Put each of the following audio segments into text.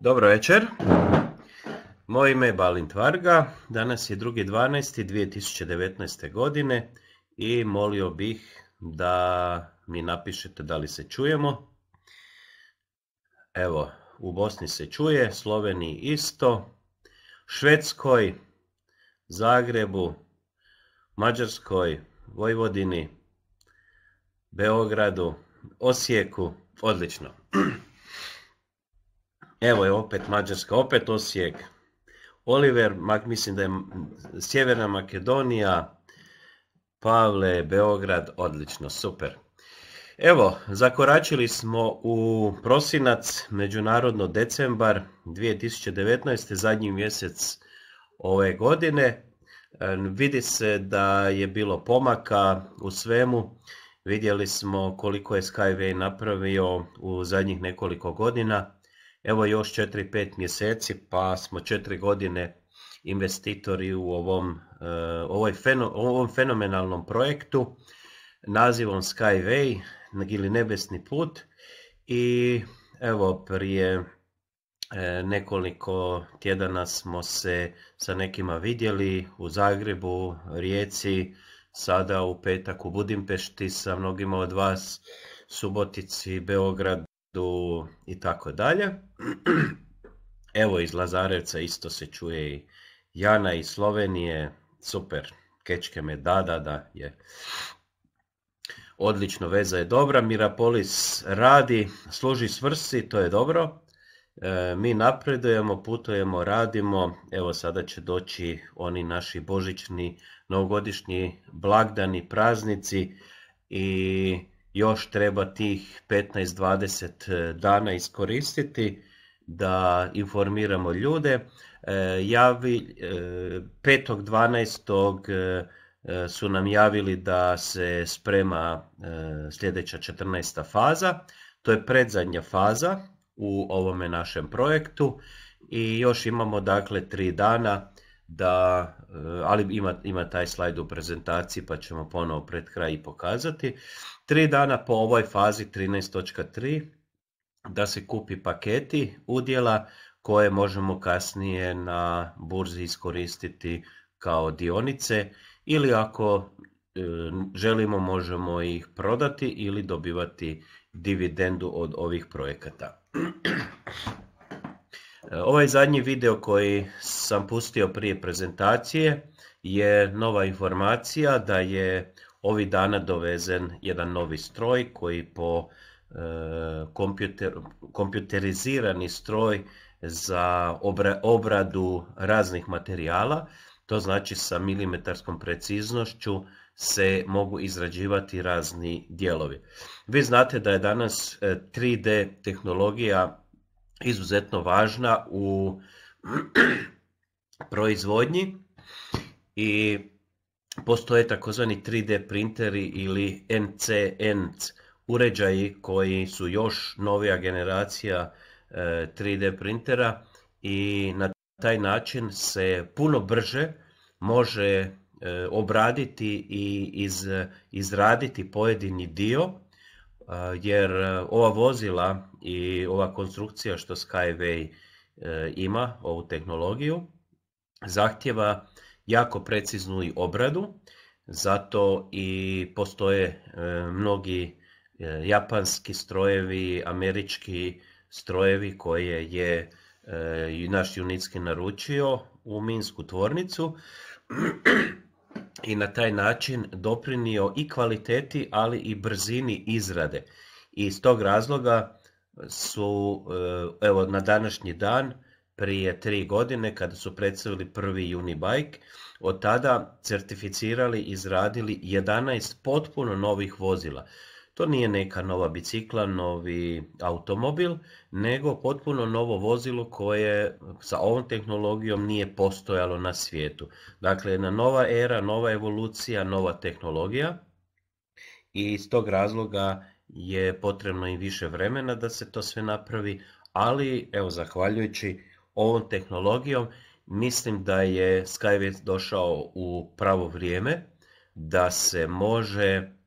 Dobro večer. moj ime je Balint Varga. Danas je 2.12.2019. godine i molio bih da mi napišete da li se čujemo. Evo, u Bosni se čuje, Sloveniji isto, Švedskoj, Zagrebu, Mađarskoj, Vojvodini, Beogradu, Osijeku, odlično. Evo je opet Mađarska, opet Osijek. Oliver, mislim da je Sjeverna Makedonija, Pavle, Beograd, odlično, super. Evo, zakoračili smo u prosinac, međunarodno decembar 2019. zadnji mjesec ove godine. E, vidi se da je bilo pomaka u svemu. Vidjeli smo koliko je Skyway napravio u zadnjih nekoliko godina evo još 4-5 mjeseci pa smo 4 godine investitori u ovom, eh, ovom fenomenalnom projektu nazivom Skyway ili Nebesni put i evo prije eh, nekoliko tjedana smo se sa nekima vidjeli u Zagrebu, Rijeci, sada u petak u Budimpešti sa mnogima od vas, Subotici, Beograd, i tako dalje. Evo iz Lazarevca isto se čuje i Jana iz Slovenije, super, kečke me da, da, da, je. Odlično, veza je dobra, Mirapolis radi, služi svrsi, to je dobro. E, mi napredujemo, putujemo, radimo, evo sada će doći oni naši božićni, novogodišnji blagdani, praznici i još treba tih 15-20 e, dana iskoristiti da informiramo ljude. E, javi, 5.12. E, su nam javili da se sprema sljedeća 14. faza. To je predzadnja faza u ovome našem projektu i još imamo dakle tri dana da, eh, ali ima, ima taj slajd u prezentaciji pa ćemo ponovo pred kraj i pokazati. Tri dana po ovoj fazi 13.3 da se kupi paketi udjela koje možemo kasnije na burzi iskoristiti kao dionice ili ako eh, želimo možemo ih prodati ili dobivati dividendu od ovih projekata. E, ovaj zadnji video koji sam pustio prije prezentacije je nova informacija da je ovih dana dovezen jedan novi stroj koji po e, kompjuterizirani stroj za obradu raznih materijala, to znači sa milimetarskom preciznošću se mogu izrađivati razni dijelovi. Vi znate da je danas 3D e, tehnologija izuzetno važna u proizvodnji i postoje takozvani 3D printeri ili NCNC uređaji koji su još novija generacija 3D e, printera i na taj način se puno brže može e, obraditi i izraditi pojedini dio jer e, ova vozila i ova konstrukcija što Skyway e, ima, ovu tehnologiju, zahtjeva jako preciznu i obradu, zato i postoje e, mnogi japanski strojevi, američki strojevi koje je naš Junitski naručio u Minsku tvornicu i na taj način doprinio i kvaliteti, ali i brzini izrade. I iz tog razloga su, e, evo na današnji dan, prije tri godine kada su predstavili prvi Unibike, od tada certificirali i izradili 11 potpuno novih vozila. To nije neka nova bicikla, novi automobil, nego potpuno novo vozilo koje sa ovom tehnologijom nije postojalo na svijetu. Dakle, jedna nova era, nova evolucija, nova tehnologija i iz tog razloga je potrebno i više vremena da se to sve napravi, ali evo zahvaljujući ovom tehnologijom mislim da je Skyway došao u pravo vrijeme da se može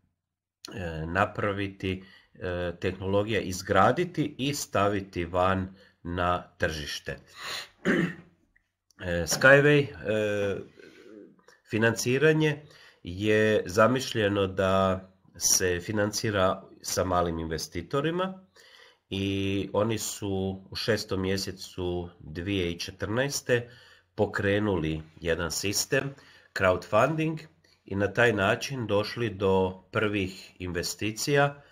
E, napraviti, e, tehnologija izgraditi i staviti van na tržište. E, Skyway financiranje je zamišljeno da se financira sa malim investitorima i oni su u šestom mjesecu 2014. pokrenuli jedan sistem crowdfunding i na taj način došli do prvih investicija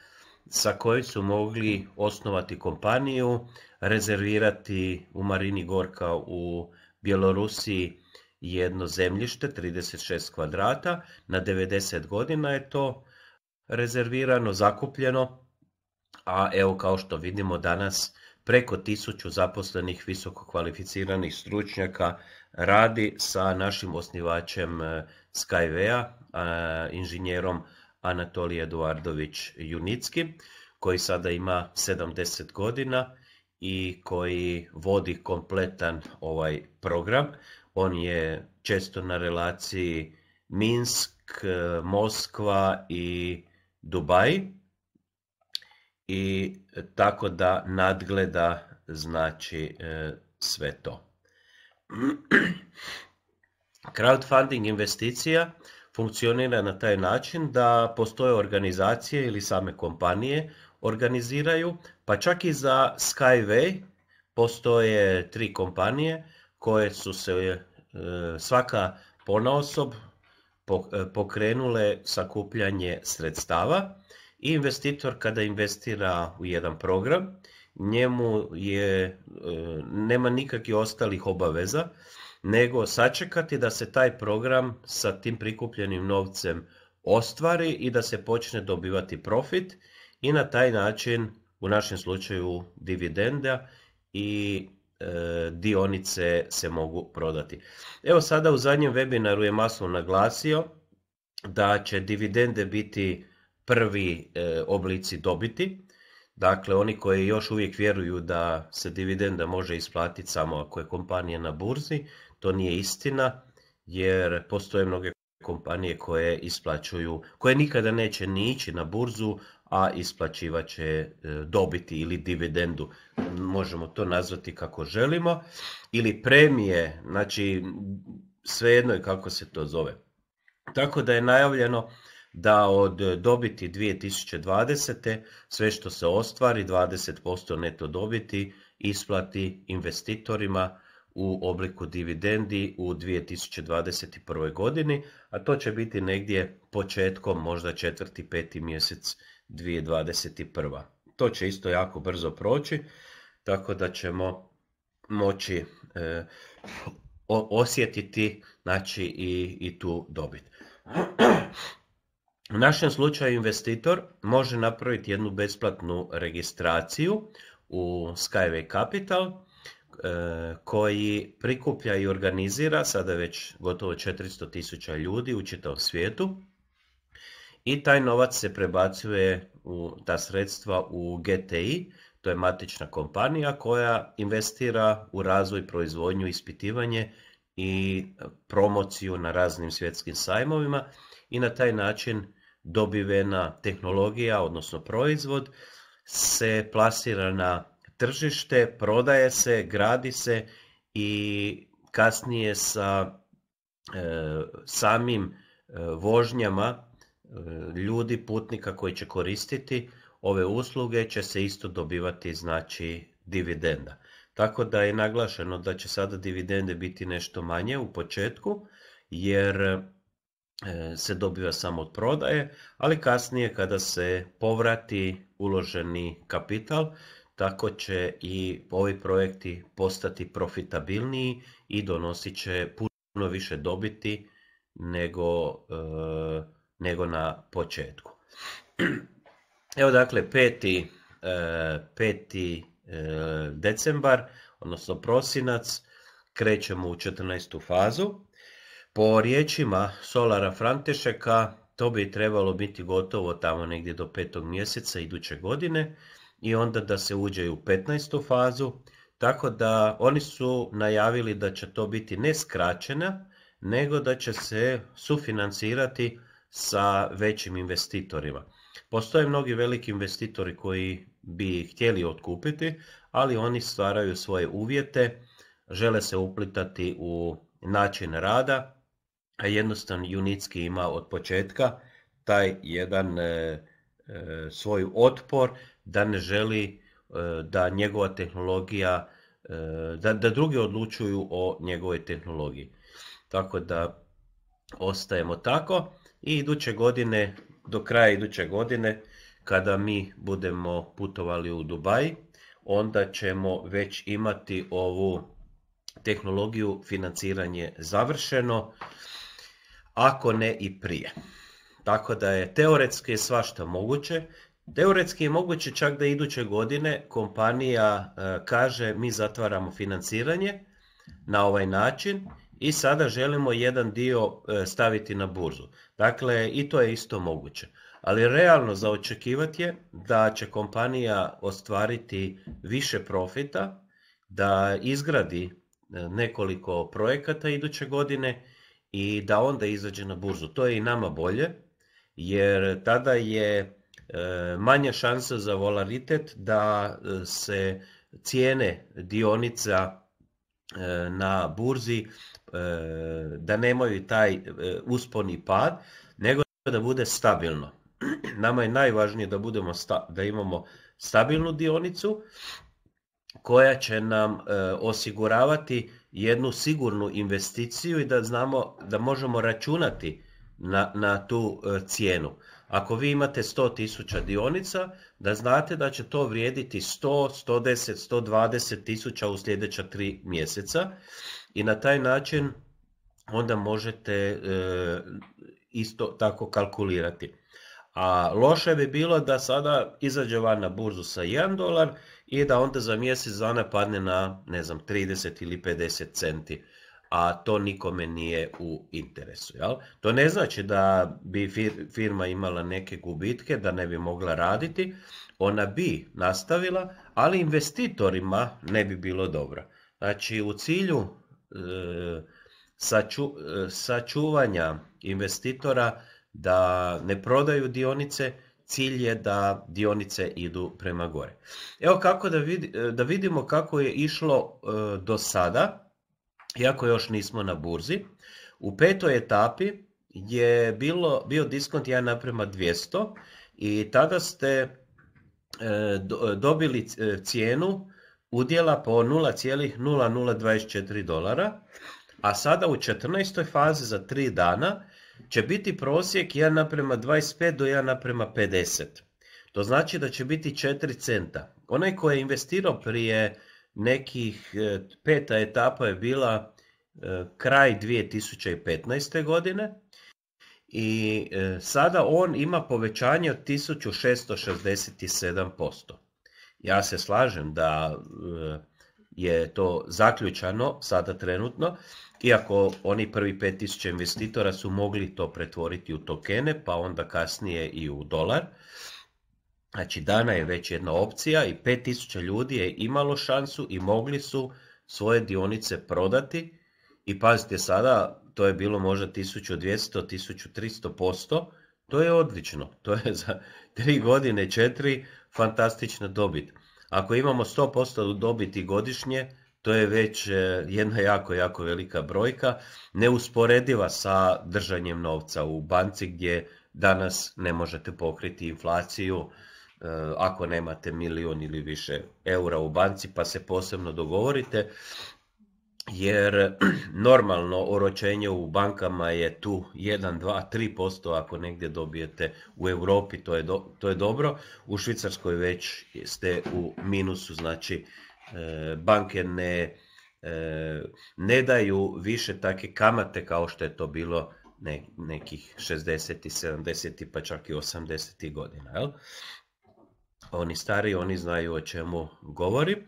sa kojim su mogli osnovati kompaniju, rezervirati u Marini Gorka u Bjelorusiji jedno zemljište, 36 kvadrata, na 90 godina je to rezervirano, zakupljeno, a evo kao što vidimo danas preko tisuću zaposlenih kvalificiranih stručnjaka radi sa našim osnivačem eh, Skyvea, inženjerom Anatolij Eduardović Junicki, koji sada ima 70 godina i koji vodi kompletan ovaj program. On je često na relaciji Minsk, eh, Moskva i Dubaj i tako da nadgleda znači e, sve to. Crowdfunding investicija funkcionira na taj način da postoje organizacije ili same kompanije organiziraju, pa čak i za Skyway postoje tri kompanije koje su se e, svaka ponaosob e, pokrenule sakupljanje sredstava investitor kada investira u jedan program, njemu je, e, nema nikakvih ostalih obaveza, nego sačekati da se taj program sa tim prikupljenim novcem ostvari i da se počne dobivati profit i na taj način, u našem slučaju dividenda i e, dionice se mogu prodati. Evo sada u zadnjem webinaru je masno naglasio da će dividende biti prvi e, oblici dobiti. Dakle, oni koji još uvijek vjeruju da se dividenda može isplatiti samo ako je kompanija na burzi, to nije istina jer postoje mnoge kompanije koje isplaćuju, koje nikada neće ni ići na burzu, a će e, dobiti ili dividendu. Možemo to nazvati kako želimo. Ili premije, znači svejedno je kako se to zove. Tako da je najavljeno da od dobiti 2020. sve što se ostvari 20% neto dobiti isplati investitorima u obliku dividendi u 2021. godini, a to će biti negdje početkom, možda četvrti, peti mjesec 2021. To će isto jako brzo proći, tako da ćemo moći e, osjetiti znači, i, i tu dobit. U našem slučaju investitor može napraviti jednu besplatnu registraciju u Skyway Capital e, koji prikuplja i organizira sada već gotovo 400 tisuća ljudi u čitavom svijetu i taj novac se prebacuje u ta sredstva u GTI, to je matična kompanija koja investira u razvoj, proizvodnju, ispitivanje i promociju na raznim svjetskim sajmovima i na taj način dobivena tehnologija, odnosno proizvod, se plasira na tržište, prodaje se, gradi se i kasnije sa e, samim e, vožnjama e, ljudi, putnika koji će koristiti ove usluge će se isto dobivati znači dividenda. Tako da je naglašeno da će sada dividende biti nešto manje u početku jer E, se dobiva samo od prodaje, ali kasnije kada se povrati uloženi kapital, tako će i ovi projekti postati profitabilniji i donosit će puno više dobiti nego, e, nego na početku. Evo dakle, peti, e, decembar, odnosno prosinac, krećemo u 14. fazu po riječima Solara Frantešeka, to bi trebalo biti gotovo tamo negdje do petog mjeseca iduće godine i onda da se uđe u 15. fazu, tako da oni su najavili da će to biti ne skraćena, nego da će se sufinancirati sa većim investitorima. Postoje mnogi veliki investitori koji bi htjeli otkupiti, ali oni stvaraju svoje uvjete, žele se uplitati u način rada, jednostavno Junitski ima od početka taj jedan e, e, svoj otpor da ne želi e, da njegova tehnologija, da, da drugi odlučuju o njegovoj tehnologiji. Tako da ostajemo tako i iduće godine, do kraja iduće godine, kada mi budemo putovali u Dubaj, onda ćemo već imati ovu tehnologiju financiranje završeno ako ne i prije. Tako da je teoretski svašta moguće. Teoretski je moguće čak da iduće godine kompanija e, kaže mi zatvaramo financiranje na ovaj način i sada želimo jedan dio e, staviti na burzu. Dakle, i to je isto moguće. Ali realno za je da će kompanija ostvariti više profita, da izgradi e, nekoliko projekata iduće godine i da onda izađe na burzu. To je i nama bolje jer tada je e, manja šansa za volaritet da e, se cijene dionica e, na burzi da nemaju taj usponi pad, nego da bude stabilno. Nama je najvažnije da, budemo, da imamo stabilnu dionicu koja će nam osiguravati jednu sigurnu investiciju i da znamo da možemo računati na, na tu e, cijenu. Ako vi imate 100.000 dionica, da znate da će to vrijediti 100, 110, 120.000 tisuća u sljedeća tri mjeseca i na taj način onda možete e, isto tako kalkulirati. A loše bi bilo da sada izađe van na burzu sa 1 dolar i da onda za mjesec dana padne na, ne znam, 30 ili 50 centi a to nikome nije u interesu. Jel? To ne znači da bi firma imala neke gubitke, da ne bi mogla raditi, ona bi nastavila, ali investitorima ne bi bilo dobro. Znači u cilju e, e, sačuvanja investitora da ne prodaju dionice, cilj je da dionice idu prema gore. Evo kako da, vidi, e, da vidimo kako je išlo e, do sada, iako još nismo na burzi. U petoj etapi je bilo, bio diskont 1 naprema 200 i tada ste e, dobili cijenu udjela po 0,0024 dolara, a sada u 14. fazi za 3 dana će biti prosjek 1 naprema 25 do 1 naprema 50. To znači da će biti 4 centa. Onaj koji je investirao prije nekih e, peta etapa je bila e, kraj 2015. godine i e, sada on ima povećanje od 1667%. Ja se slažem da je to zaključano sada trenutno, iako oni prvi 5000 investitora su mogli to pretvoriti u tokene, pa onda kasnije i u dolar. Znači dana je već jedna opcija i 5000 ljudi je imalo šansu i mogli su svoje dionice prodati. I pazite sada, to je bilo možda 1200-1300 posto, to je odlično. To je za 3 godine, 4 fantastična dobit. Ako imamo 100% dobiti godišnje, to je već e, jedna jako, jako velika brojka, neusporediva sa držanjem novca u banci gdje danas ne možete pokriti inflaciju e, ako nemate milion ili više eura u banci pa se posebno dogovorite jer normalno oročenje u bankama je tu 1, 2, 3% ako negdje dobijete u Europi, to je, to je dobro. U Švicarskoj već ste u minusu, znači E, banke ne, e, ne daju više takve kamate kao što je to bilo nekih 60. 70. pa čak i 80. godina. Jel? Oni stari, oni znaju o čemu govori.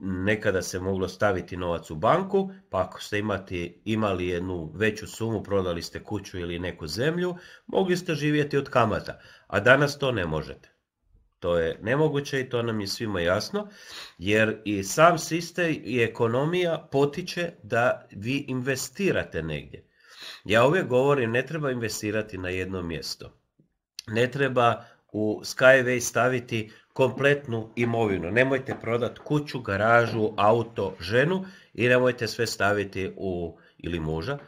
Nekada se moglo staviti novac u banku, pa ako ste imati, imali jednu veću sumu, prodali ste kuću ili neku zemlju, mogli ste živjeti od kamata, a danas to ne možete. To je nemoguće i to nam je svima jasno, jer i sam sistem i ekonomija potiče da vi investirate negdje. Ja uvijek govorim, ne treba investirati na jedno mjesto. Ne treba u Skyway staviti kompletnu imovinu. Nemojte prodati kuću, garažu, auto, ženu i nemojte sve staviti u ili muža,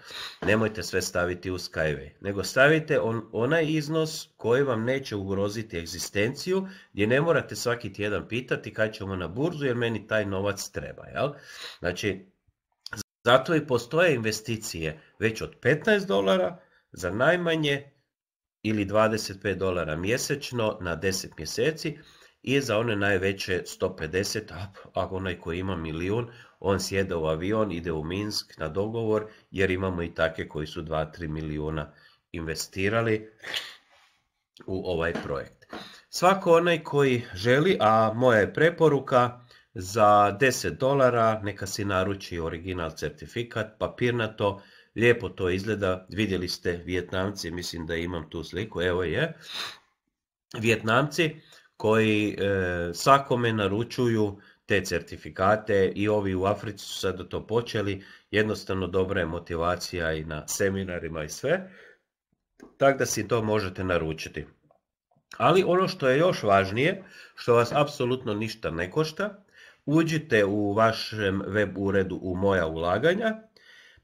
nemojte sve staviti u Skyway, nego stavite onaj iznos koji vam neće ugroziti egzistenciju, gdje ne morate svaki tjedan pitati kaj ćemo na burzu jer meni taj novac treba. Jel? Znači, zato i postoje investicije već od 15 dolara za najmanje ili 25 dolara mjesečno na 10 mjeseci, i za one najveće 150, a ako onaj koji ima milijun, on sjede u avion, ide u Minsk na dogovor, jer imamo i take koji su 2-3 milijuna investirali u ovaj projekt. Svako onaj koji želi, a moja je preporuka, za 10 dolara neka si naruči original certifikat, papirnato, lijepo to izgleda, vidjeli ste Vjetnamci, mislim da imam tu sliku, evo je, Vjetnamci, koji e, svakome naručuju te certifikate i ovi u Africi su sada to počeli. Jednostavno dobra je motivacija i na seminarima i sve. Tako da si to možete naručiti. Ali ono što je još važnije, što vas apsolutno ništa ne košta, uđite u vašem web uredu u moja ulaganja,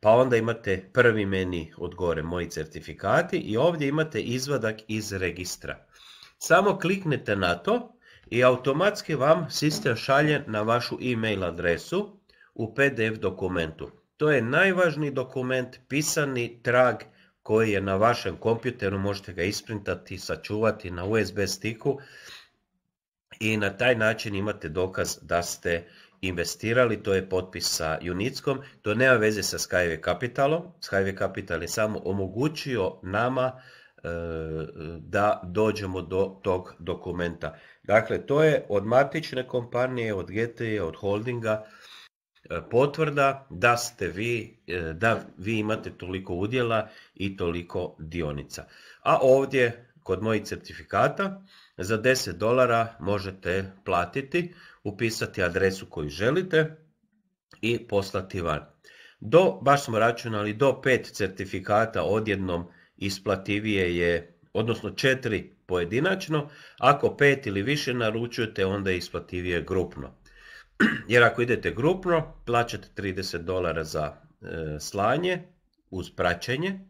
pa onda imate prvi meni od gore moji certifikati i ovdje imate izvadak iz registra. Samo kliknete na to i automatski vam sistem šalje na vašu e-mail adresu u PDF dokumentu. To je najvažniji dokument, pisani trag koji je na vašem kompjuteru, možete ga isprintati, sačuvati na USB stiku i na taj način imate dokaz da ste investirali, to je potpis sa Unitskom. to nema veze sa Skyway Capitalom, Skyway Capital je samo omogućio nama E, da dođemo do tog dokumenta. Dakle, to je od matične kompanije, od GTE, od holdinga e, potvrda da ste vi, e, da vi imate toliko udjela i toliko dionica. A ovdje kod mojih certifikata za 10 dolara možete platiti, upisati adresu koju želite i poslati van. Do, baš smo računali, do 5 certifikata odjednom isplativije je, odnosno četiri pojedinačno, ako pet ili više naručujete, onda je isplativije grupno. Jer ako idete grupno, plaćate 30 dolara za e, slanje uz praćenje,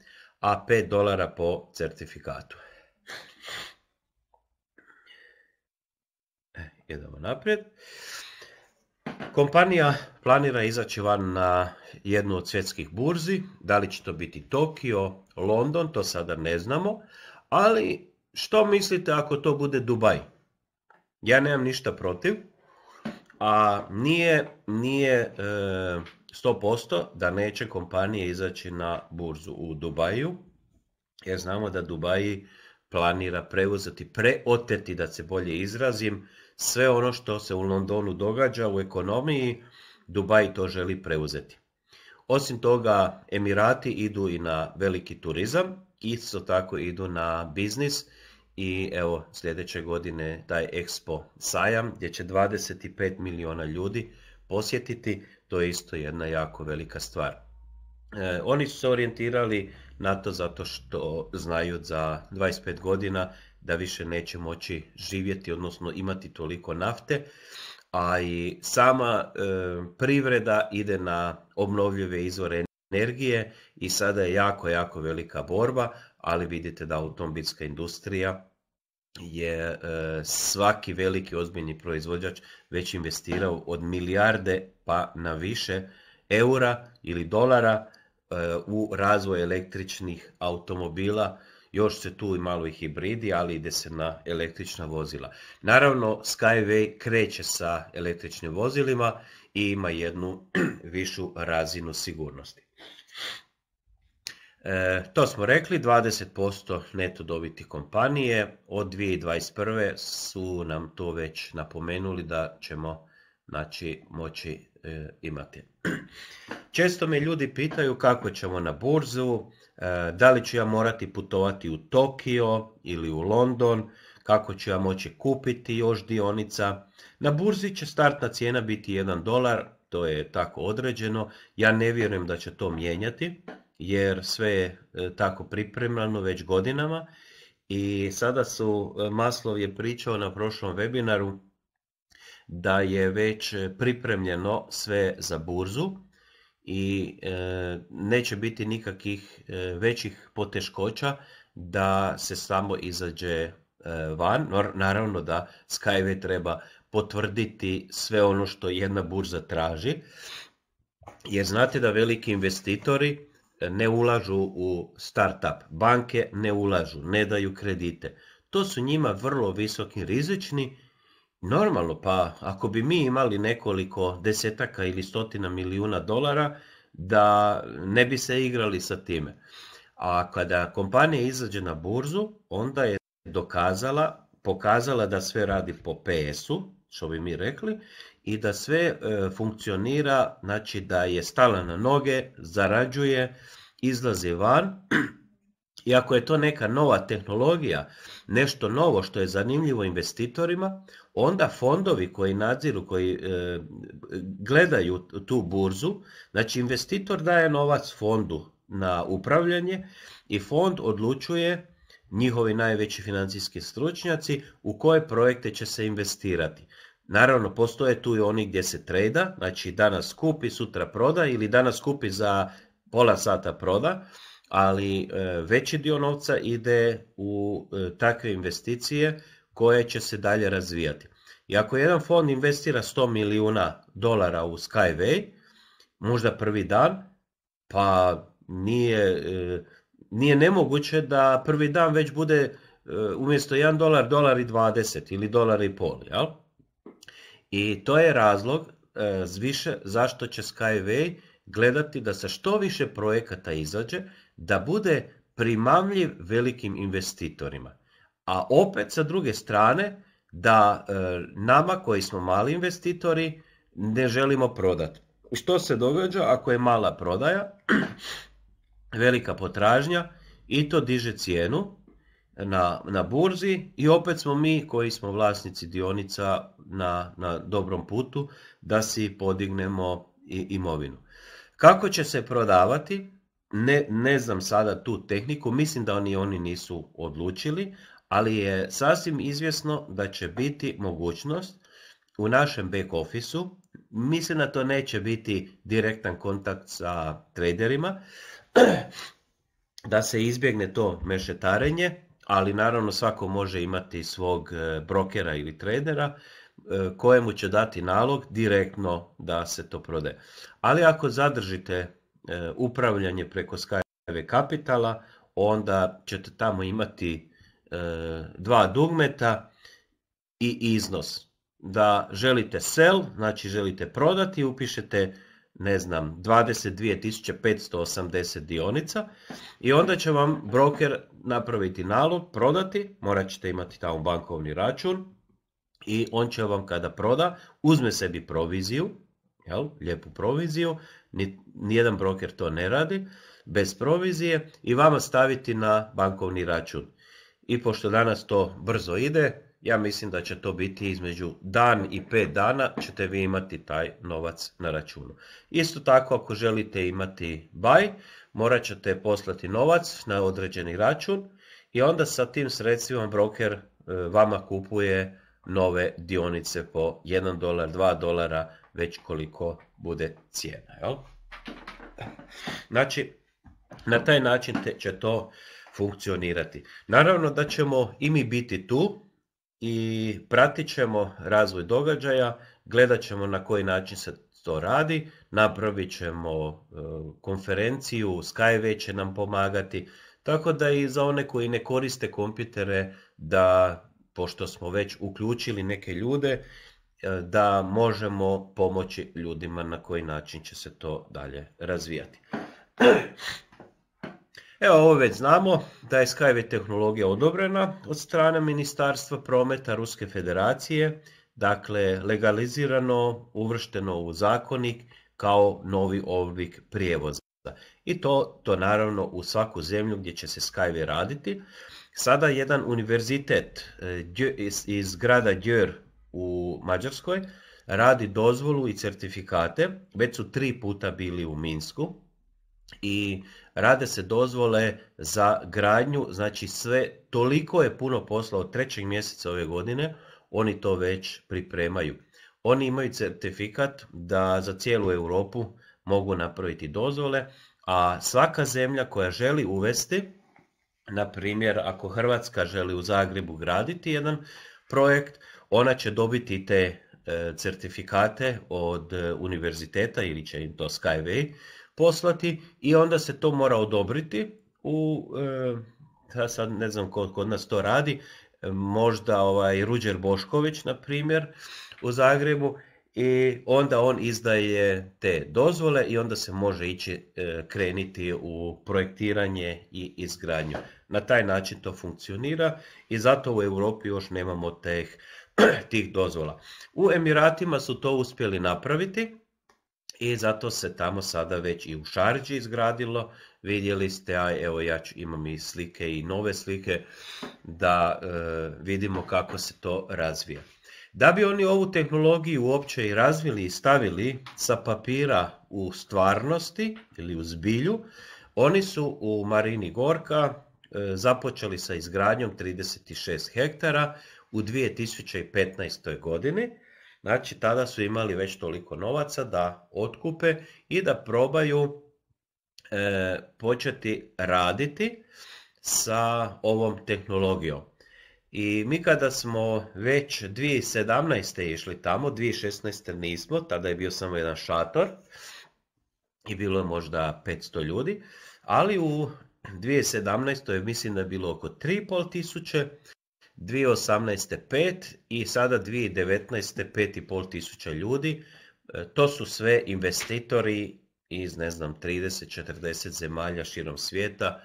a 5 dolara po certifikatu. E, idemo naprijed. Kompanija planira izaći van na jednu od svjetskih burzi, da li će to biti Tokio, London, to sada ne znamo, ali što mislite ako to bude Dubaj? Ja nemam ništa protiv, a nije, nije 100% e, da neće kompanije izaći na burzu u Dubaju, jer znamo da Dubaj planira preuzeti, preoteti, da se bolje izrazim, sve ono što se u Londonu događa u ekonomiji, Dubaj to želi preuzeti. Osim toga, Emirati idu i na veliki turizam, isto tako idu na biznis i evo sljedeće godine taj Expo sajam gdje će 25 miliona ljudi posjetiti, to je isto jedna jako velika stvar. E, oni su se orijentirali na to zato što znaju za 25 godina da više neće moći živjeti, odnosno imati toliko nafte a i sama e, privreda ide na obnovljive izvore energije i sada je jako, jako velika borba, ali vidite da automobilska industrija je e, svaki veliki ozbiljni proizvođač već investirao od milijarde pa na više eura ili dolara e, u razvoj električnih automobila još se tu i malo i hibridi, ali ide se na električna vozila. Naravno, Skyway kreće sa električnim vozilima i ima jednu višu razinu sigurnosti. E, to smo rekli, 20% neto dobiti kompanije, od 2021. su nam to već napomenuli da ćemo znači, moći e, imati. Često me ljudi pitaju kako ćemo na burzu, Eh, da li ću ja morati putovati u Tokio ili u London, kako ću ja moći kupiti još dionica. Na burzi će startna cijena biti 1 dolar, to je tako određeno. Ja ne vjerujem da će to mijenjati jer sve je eh, tako pripremljeno već godinama. I sada su, eh, Maslov je pričao na prošlom webinaru da je već pripremljeno sve za burzu i e, neće biti nikakvih e, većih poteškoća da se samo izađe e, van. Naravno da Skyway treba potvrditi sve ono što jedna burza traži, jer znate da veliki investitori ne ulažu u startup, banke ne ulažu, ne daju kredite. To su njima vrlo visoki rizični Normalno, pa ako bi mi imali nekoliko desetaka ili stotina milijuna dolara, da ne bi se igrali sa time. A kada kompanija izađe na burzu, onda je dokazala, pokazala da sve radi po PS-u, što bi mi rekli, i da sve e, funkcionira, znači da je stala na noge, zarađuje, izlazi van i ako je to neka nova tehnologija, nešto novo što je zanimljivo investitorima, onda fondovi koji nadziru, koji e, gledaju tu burzu, znači investitor daje novac fondu na upravljanje i fond odlučuje njihovi najveći financijski stručnjaci u koje projekte će se investirati. Naravno, postoje tu i oni gdje se treda, znači danas kupi, sutra proda ili danas kupi za pola sata proda, ali e, veći dio novca ide u e, takve investicije koje će se dalje razvijati. I ako jedan fond investira 100 milijuna dolara u Skyway, možda prvi dan, pa nije, e, nije nemoguće da prvi dan već bude umjesto 1 dolar, dolar i 20 ili dolar i pol. Jel? I to je razlog više zašto će Skyway gledati da sa što više projekata izađe da bude primamljiv velikim investitorima. A opet sa druge strane da e, nama koji smo mali investitori ne želimo prodati. Što se događa ako je mala prodaja, velika potražnja i to diže cijenu na, na burzi i opet smo mi koji smo vlasnici dionica na, na dobrom putu da si podignemo imovinu. Kako će se prodavati? Ne, ne znam sada tu tehniku, mislim da oni oni nisu odlučili, ali je sasvim izvjesno da će biti mogućnost u našem back officeu, mislim da to neće biti direktan kontakt sa traderima, da se izbjegne to mešetarenje, ali naravno svako može imati svog e, brokera ili tradera e, kojemu će dati nalog direktno da se to prode. Ali ako zadržite E, upravljanje preko Skyway Capitala, onda ćete tamo imati e, dva dugmeta i iznos. Da želite sell, znači želite prodati, upišete ne znam, 22.580 dionica i onda će vam broker napraviti nalog, prodati, morat ćete imati tamo bankovni račun i on će vam kada proda, uzme sebi proviziju, jel, lijepu proviziju nijedan broker to ne radi, bez provizije i vama staviti na bankovni račun. I pošto danas to brzo ide, ja mislim da će to biti između dan i pet dana ćete vi imati taj novac na računu. Isto tako ako želite imati buy, morat ćete poslati novac na određeni račun i onda sa tim sredstvima broker e, vama kupuje nove dionice po 1 dolar, 2 dolara, već koliko bude cijena. Jel? Znači, na taj način te, će to funkcionirati. Naravno da ćemo i mi biti tu i pratit ćemo razvoj događaja, gledat ćemo na koji način se to radi, napravit ćemo e, konferenciju, Skyway će nam pomagati, tako da i za one koji ne koriste kompjutere da, pošto smo već uključili neke ljude, E, da možemo pomoći ljudima na koji način će se to dalje razvijati. Evo ovo već znamo da je Skyway tehnologija odobrena od strane Ministarstva prometa Ruske federacije, dakle legalizirano, uvršteno u zakonik kao novi oblik prijevoza. I to, to naravno u svaku zemlju gdje će se Skyway raditi. Sada jedan univerzitet e, iz grada Djur, u Mađarskoj radi dozvolu i certifikate, već su tri puta bili u Minsku i rade se dozvole za gradnju, znači sve, toliko je puno posla od trećeg mjeseca ove godine, oni to već pripremaju. Oni imaju certifikat da za cijelu Europu mogu napraviti dozvole, a svaka zemlja koja želi uvesti, na primjer ako Hrvatska želi u Zagrebu graditi jedan projekt, ona će dobiti te e, certifikate od e, univerziteta ili će im to Skyway poslati i onda se to mora odobriti u, e, ja sad ne znam koliko kod nas to radi, možda ovaj Ruđer Bošković na primjer u Zagrebu i onda on izdaje te dozvole i onda se može ići kreniti u projektiranje i izgradnju. Na taj način to funkcionira i zato u Europi još nemamo teh tih dozvola. U Emiratima su to uspjeli napraviti i zato se tamo sada već i u Šarđi izgradilo. Vidjeli ste, a evo ja ću, imam i slike i nove slike da e, vidimo kako se to razvija. Da bi oni ovu tehnologiju uopće i razvili i stavili sa papira u stvarnosti ili u zbilju, oni su u Marini Gorka e, započeli sa izgradnjom 36 hektara u 2015. godini. Znači tada su imali već toliko novaca da otkupe i da probaju e, početi raditi sa ovom tehnologijom. I mi kada smo već 2017. išli tamo, 2016. nismo, tada je bio samo jedan šator i bilo je možda 500 ljudi, ali u 2017. mislim da je bilo oko 3,5 tisuće, 2018. 5 i sada 2019. 5.500 tisuća ljudi. E, to su sve investitori iz ne znam 30-40 zemalja širom svijeta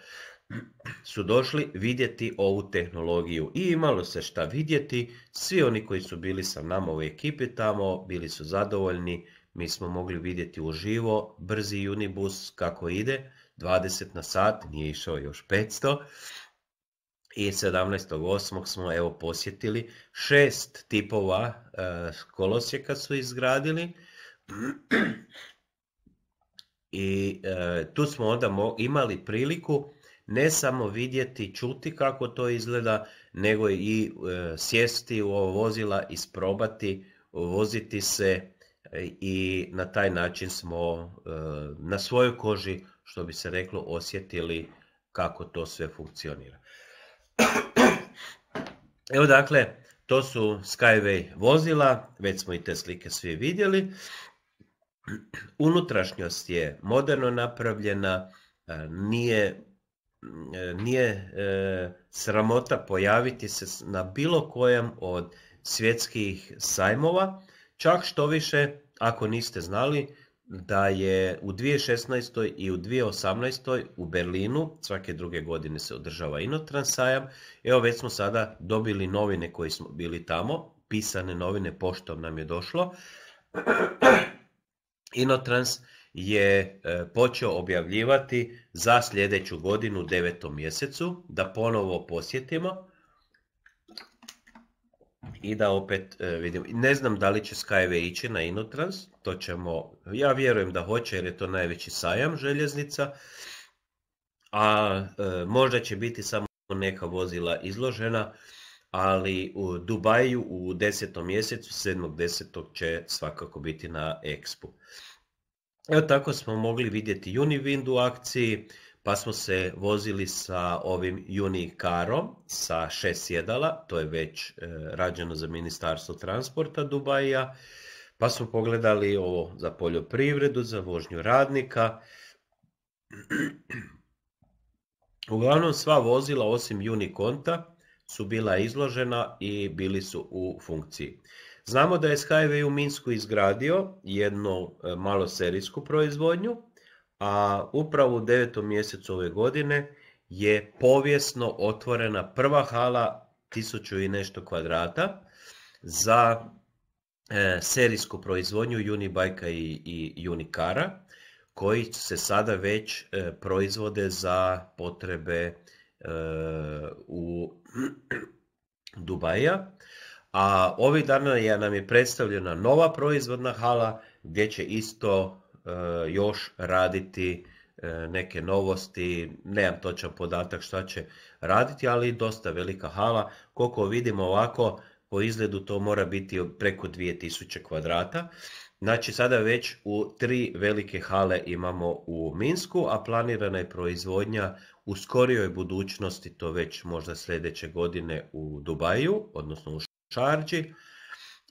su došli vidjeti ovu tehnologiju i imalo se šta vidjeti. Svi oni koji su bili sa nama u ekipi tamo bili su zadovoljni. Mi smo mogli vidjeti uživo brzi unibus kako ide, 20 na sat, nije išao još 500 i 17.8. smo evo posjetili šest tipova eh, kolosjeka su izgradili i eh, tu smo onda imali priliku ne samo vidjeti, čuti kako to izgleda, nego i eh, sjesti u ovo vozila, isprobati, voziti se i na taj način smo na svojoj koži, što bi se reklo, osjetili kako to sve funkcionira. Evo dakle, to su Skyway vozila, već smo i te slike svi vidjeli. Unutrašnjost je moderno napravljena, e, nije, e, nije e, sramota pojaviti se na bilo kojem od svjetskih sajmova. Čak što više, ako niste znali, da je u 2016. i u 2018. u Berlinu, svake druge godine se održava Inotrans sajam, evo već smo sada dobili novine koji smo bili tamo, pisane novine poštom nam je došlo. Inotrans je e, počeo objavljivati za sljedeću godinu u devetom mjesecu, da ponovo posjetimo i da opet e, vidimo. Ne znam da li će Skyway ići na Inotrans, to ćemo, ja vjerujem da hoće jer je to najveći sajam željeznica, a e, možda će biti samo neka vozila izložena, ali u Dubaju u 10. mjesecu, 7.10. će svakako biti na Expo. Evo tako smo mogli vidjeti Univind u akciji, pa smo se vozili sa ovim Karom sa šest sjedala, to je već e, rađeno za Ministarstvo transporta Dubaja, pa smo pogledali ovo za poljoprivredu, za vožnju radnika. Uglavnom sva vozila osim konta su bila izložena i bili su u funkciji. Znamo da je SkyWay u Minsku izgradio jednu e, maloserijsku proizvodnju, a upravo u devetom mjesecu ove godine je povijesno otvorena prva hala tisuću i nešto kvadrata za e, serijsku proizvodnju Unibajka i, i Unikara koji se sada već e, proizvode za potrebe e, u Dubaja. A ovih dana je, nam je predstavljena nova proizvodna hala gdje će isto Eh, još raditi eh, neke novosti, nemam točan podatak šta će raditi, ali dosta velika hala. Koliko vidimo ovako, po izgledu to mora biti preko 2000 kvadrata. Znači sada već u tri velike hale imamo u Minsku, a planirana je proizvodnja u skorijoj budućnosti, to već možda sljedeće godine u Dubaju, odnosno u Šarđi,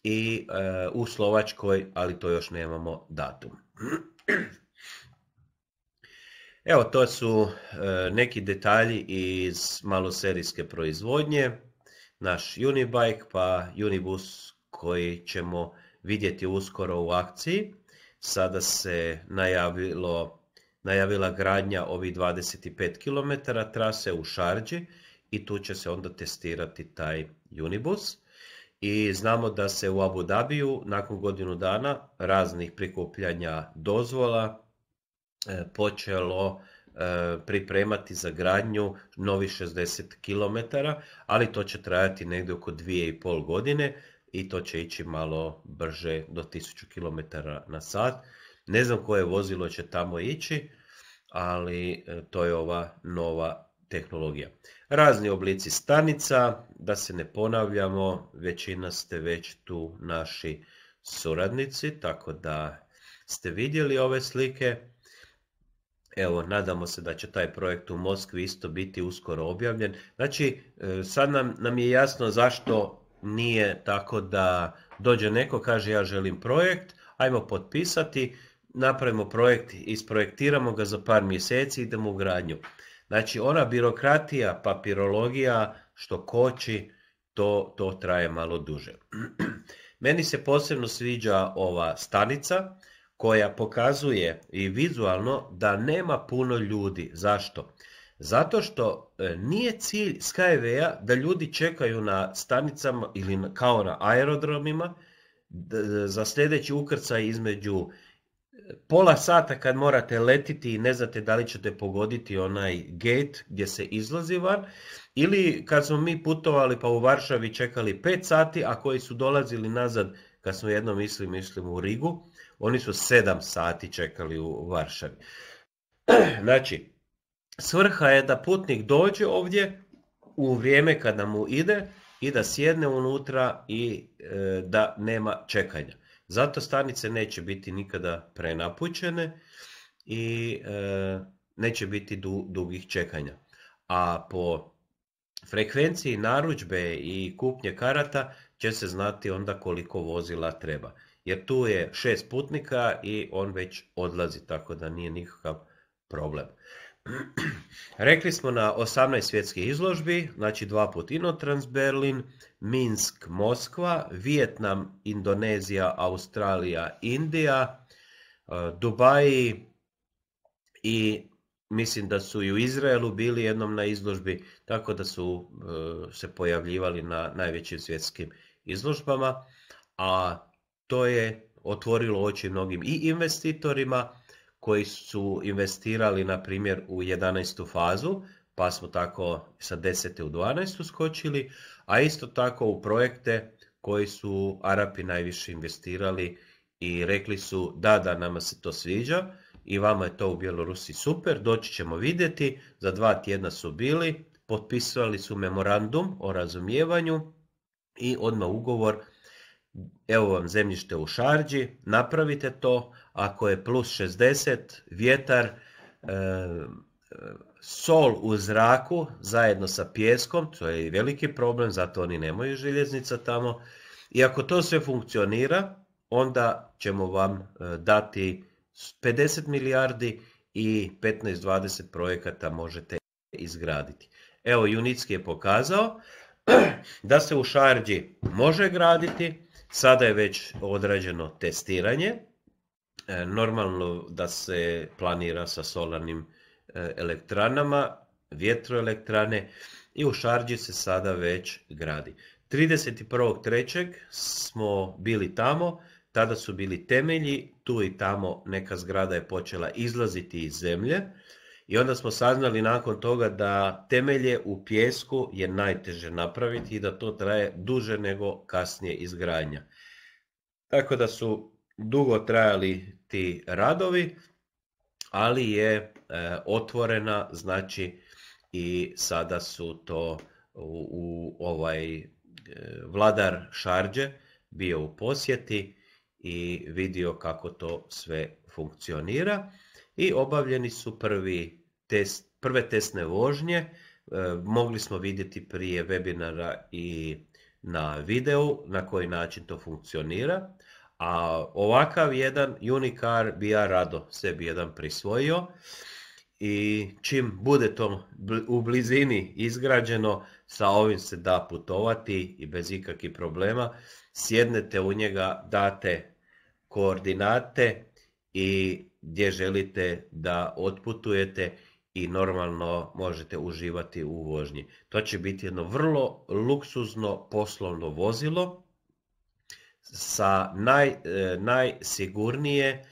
i e, u Slovačkoj, ali to još nemamo datum. Evo, to su e, neki detalji iz maloserijske proizvodnje. Naš Unibike pa Unibus koji ćemo vidjeti uskoro u akciji. Sada se najavilo, najavila gradnja ovih 25 km trase u Šarđi i tu će se onda testirati taj Unibus i znamo da se u Abu Dhabiju nakon godinu dana raznih prikupljanja dozvola e, počelo e, pripremati za gradnju novi 60 km, ali to će trajati negdje oko pol godine i to će ići malo brže do 1000 km na sat. Ne znam koje vozilo će tamo ići, ali e, to je ova nova tehnologija. Razni oblici stanica, da se ne ponavljamo, većina ste već tu naši suradnici, tako da ste vidjeli ove slike. Evo, nadamo se da će taj projekt u Moskvi isto biti uskoro objavljen. Znači, e, sad nam, nam je jasno zašto nije tako da dođe neko, kaže ja želim projekt, ajmo potpisati, napravimo projekt, isprojektiramo ga za par mjeseci, idemo u gradnju. Znači ona birokratija, papirologija što koči, to, to traje malo duže. Meni se posebno sviđa ova stanica koja pokazuje i vizualno da nema puno ljudi. Zašto? Zato što e, nije cilj Skyway-a da ljudi čekaju na stanicama ili kao na aerodromima za sljedeći ukrcaj između pola sata kad morate letiti i ne znate da li ćete pogoditi onaj gate gdje se izlazi van, ili kad smo mi putovali pa u Varšavi čekali 5 sati, a koji su dolazili nazad, kad smo jednom mislili, mislim u Rigu, oni su 7 sati čekali u Varšavi. Znači, svrha je da putnik dođe ovdje u vrijeme kada mu ide i da sjedne unutra i e, da nema čekanja. Zato stanice neće biti nikada prenapućene i e, neće biti dugih čekanja. A po frekvenciji narudžbe i kupnje karata će se znati onda koliko vozila treba. Jer tu je šest putnika i on već odlazi, tako da nije nikakav problem. Rekli smo na 18 svjetskih izložbi, znači dva put Inotrans Berlin, Minsk, Moskva, Vijetnam, Indonezija, Australija, Indija, e, Dubaji i mislim da su i u Izraelu bili jednom na izložbi, tako da su e, se pojavljivali na najvećim svjetskim izložbama, a to je otvorilo oči mnogim i investitorima, koji su investirali na primjer u 11. fazu, pa smo tako sa 10. u 12. skočili, a isto tako u projekte koji su Arapi najviše investirali i rekli su da, da, nama se to sviđa i vama je to u Bjelorusiji super, doći ćemo vidjeti, za dva tjedna su bili, potpisali su memorandum o razumijevanju i odmah ugovor evo vam zemljište u Šarđi, napravite to, ako je plus 60, vjetar, e, sol u zraku zajedno sa pjeskom, to je i veliki problem, zato oni nemaju željeznica tamo. I ako to sve funkcionira, onda ćemo vam e, dati 50 milijardi i 15-20 projekata možete izgraditi. Evo, Junitski je pokazao da se u Šarđi može graditi, Sada je već odrađeno testiranje, e, normalno da se planira sa solarnim e, elektranama, vjetroelektrane i u Šarđi se sada već gradi. 31.3. smo bili tamo, tada su bili temelji, tu i tamo neka zgrada je počela izlaziti iz zemlje, i onda smo saznali nakon toga da temelje u pjesku je najteže napraviti i da to traje duže nego kasnije izgradnja. Tako da su dugo trajali ti radovi, ali je e, otvorena, znači i sada su to u, ovaj e, vladar Šarđe bio u posjeti i vidio kako to sve funkcionira i obavljeni su prvi test, prve testne vožnje e, mogli smo vidjeti prije webinara i na videu na koji način to funkcionira. A ovakav jedan Unicar bi ja rado sebi jedan prisvojio i čim bude to u blizini izgrađeno, sa ovim se da putovati i bez ikakvih problema. Sjednete u njega, date koordinate i gdje želite da otputujete i normalno možete uživati u vožnji. To će biti jedno vrlo luksuzno poslovno vozilo sa naj, e, najsigurnije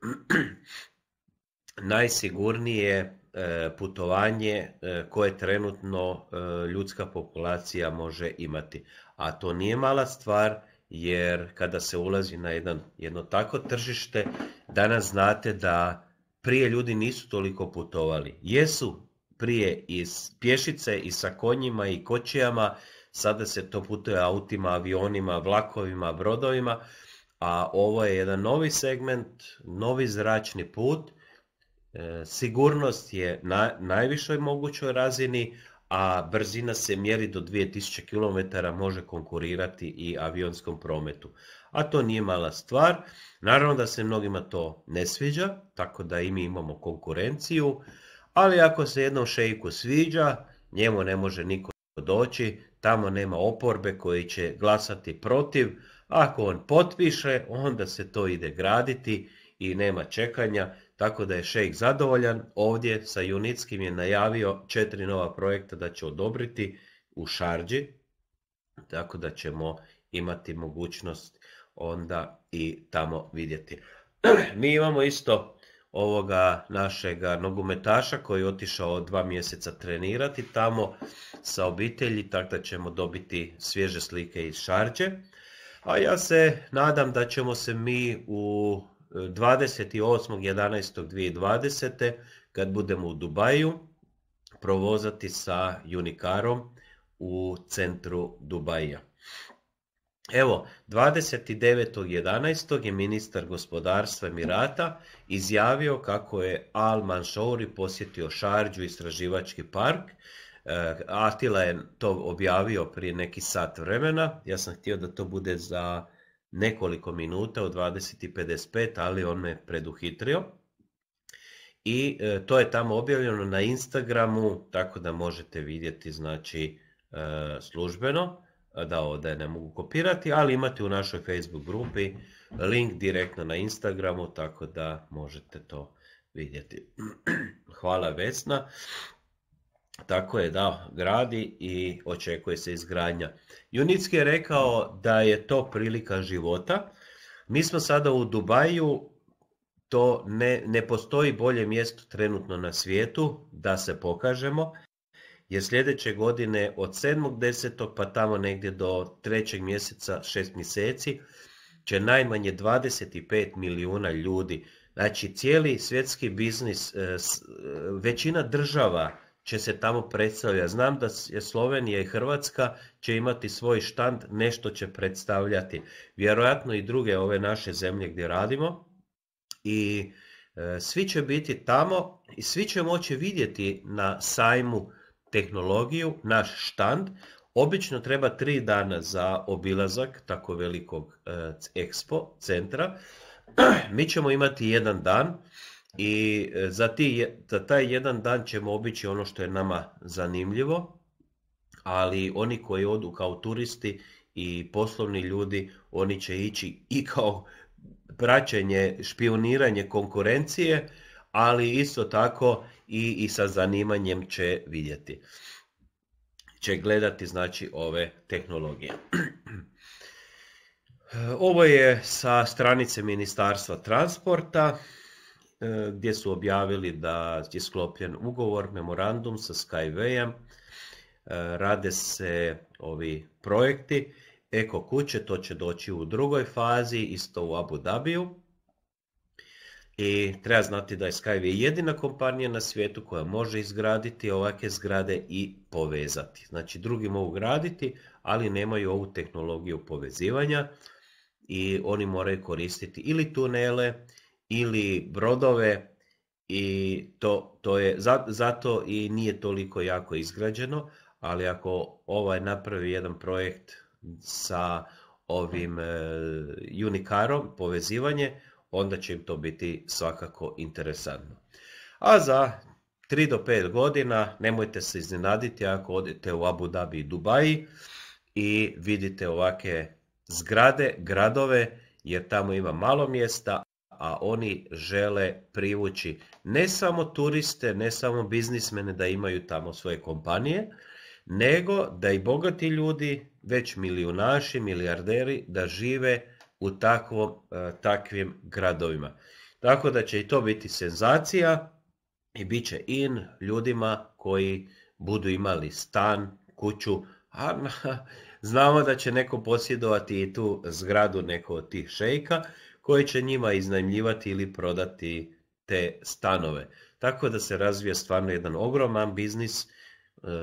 najsigurnije e, putovanje e, koje trenutno ljudska populacija može imati. A to nije mala stvar jer kada se ulazi na jedan, jedno tako tržište, danas znate da prije ljudi nisu toliko putovali. Jesu prije iz pješice i sa konjima i kočijama, sada se to putuje autima, avionima, vlakovima, brodovima, a ovo je jedan novi segment, novi zračni put. E, sigurnost je na najvišoj mogućoj razini, a brzina se mjeri do 2000 km može konkurirati i avionskom prometu a to nije mala stvar. Naravno da se mnogima to ne sviđa, tako da i mi imamo konkurenciju, ali ako se jednom šejku sviđa, njemu ne može niko doći, tamo nema oporbe koji će glasati protiv, ako on potpiše, onda se to ide graditi i nema čekanja, tako da je šejk zadovoljan. Ovdje sa Junitskim je najavio četiri nova projekta da će odobriti u Šarđi, tako da ćemo imati mogućnost onda i tamo vidjeti. Mi imamo isto ovoga našega nogometaša koji je otišao dva mjeseca trenirati tamo sa obitelji, tako da ćemo dobiti svježe slike iz Šarđe. A ja se nadam da ćemo se mi u 28.11.2020. E, kad budemo u Dubaju provozati sa Unikarom u centru Dubaja. Evo, 29.11. je ministar gospodarstva Mirata izjavio kako je Al Manšouri posjetio Šarđu istraživački park. E, Atila je to objavio prije neki sat vremena. Ja sam htio da to bude za nekoliko minuta u 20.55, ali on me preduhitrio. I e, to je tamo objavljeno na Instagramu, tako da možete vidjeti znači e, službeno. E, da ovdje ne mogu kopirati, ali imate u našoj Facebook grupi link direktno na Instagramu, tako da možete to vidjeti. Hvala Vesna. Tako je, da, gradi i očekuje se izgradnja. Junicki je rekao da je to prilika života. Mi smo sada u Dubaju, to ne, ne postoji bolje mjesto trenutno na svijetu da se pokažemo jer sljedeće godine od 7.10. pa tamo negdje do 3. mjeseca, 6 mjeseci, će najmanje 25 milijuna ljudi. Znači cijeli svjetski biznis, e, e, većina država će se tamo predstavljati. Znam da je Slovenija i Hrvatska će imati svoj štand, nešto će predstavljati. Vjerojatno i druge ove naše zemlje gdje radimo. I e, svi će biti tamo i svi će moći vidjeti na sajmu tehnologiju, naš štand, obično treba tri dana za obilazak tako velikog e, expo centra. Mi ćemo imati jedan dan i e, za, ti, za taj jedan dan ćemo obići ono što je nama zanimljivo, ali oni koji odu kao turisti i poslovni ljudi, oni će ići i kao praćenje, špioniranje konkurencije, ali isto tako i, i sa zanimanjem će vidjeti će gledati znači ove tehnologije. Ovo je sa stranice Ministarstva transporta e, gdje su objavili da je sklopljen ugovor, memorandum sa Skywayem. E, rade se ovi projekti. Eko kuće, to će doći u drugoj fazi, isto u Abu Dhabiju. I treba znati da je Skyway jedina kompanija na svijetu koja može izgraditi ovakve zgrade i povezati. Znači drugi mogu graditi, ali nemaju ovu tehnologiju povezivanja i oni moraju koristiti ili tunele ili brodove i to, to je, zato i nije toliko jako izgrađeno, ali ako ovaj napravi jedan projekt sa ovim e, Unicarom, povezivanje, onda će im to biti svakako interesantno. A za 3 do 5 godina nemojte se iznenaditi ako odete u Abu Dhabi i Dubaji i vidite ovake zgrade, gradove, jer tamo ima malo mjesta, a oni žele privući ne samo turiste, ne samo biznismene da imaju tamo svoje kompanije, nego da i bogati ljudi, već milijunaši, milijarderi, da žive u takvom, e, takvim gradovima. Tako da će i to biti senzacija i bit će in ljudima koji budu imali stan, kuću, a znamo da će neko posjedovati i tu zgradu neko od tih šejka koji će njima iznajmljivati ili prodati te stanove. Tako da se razvije stvarno jedan ogroman biznis. E,